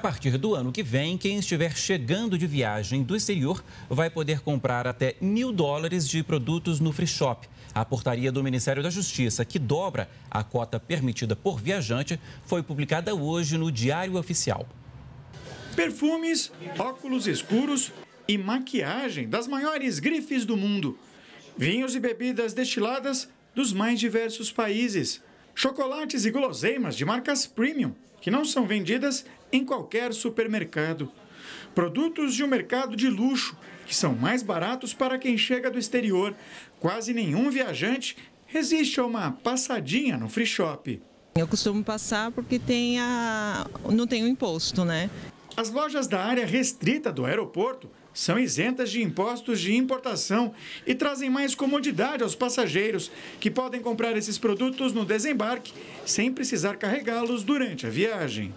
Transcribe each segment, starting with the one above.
A partir do ano que vem, quem estiver chegando de viagem do exterior vai poder comprar até mil dólares de produtos no free shop. A portaria do Ministério da Justiça, que dobra a cota permitida por viajante, foi publicada hoje no Diário Oficial. Perfumes, óculos escuros e maquiagem das maiores grifes do mundo. Vinhos e bebidas destiladas dos mais diversos países chocolates e guloseimas de marcas premium, que não são vendidas em qualquer supermercado. Produtos de um mercado de luxo, que são mais baratos para quem chega do exterior. Quase nenhum viajante resiste a uma passadinha no free shop. Eu costumo passar porque tem a... não tem o imposto, né? As lojas da área restrita do aeroporto são isentas de impostos de importação e trazem mais comodidade aos passageiros, que podem comprar esses produtos no desembarque sem precisar carregá-los durante a viagem.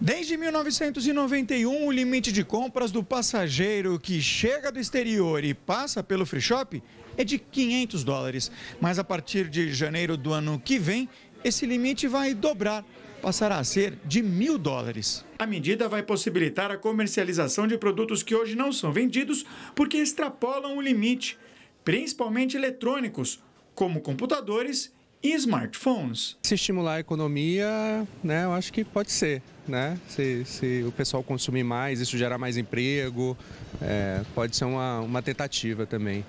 Desde 1991, o limite de compras do passageiro que chega do exterior e passa pelo free shop é de 500 dólares. Mas a partir de janeiro do ano que vem, esse limite vai dobrar passará a ser de mil dólares. A medida vai possibilitar a comercialização de produtos que hoje não são vendidos porque extrapolam o limite, principalmente eletrônicos, como computadores e smartphones. Se estimular a economia, né, eu acho que pode ser. Né? Se, se o pessoal consumir mais, isso gerar mais emprego, é, pode ser uma, uma tentativa também.